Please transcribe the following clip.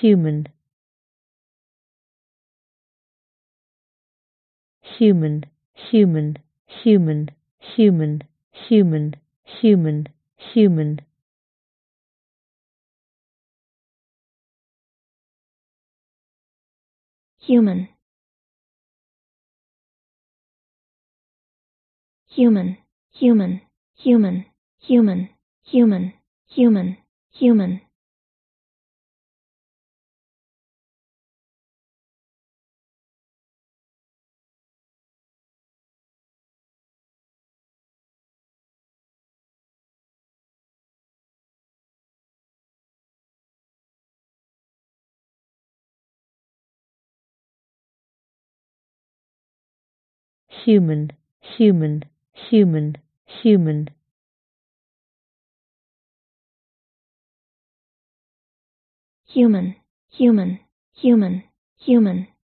human human human human human human human human human human human human human human human human human, human, human, human. Human, human, human, human.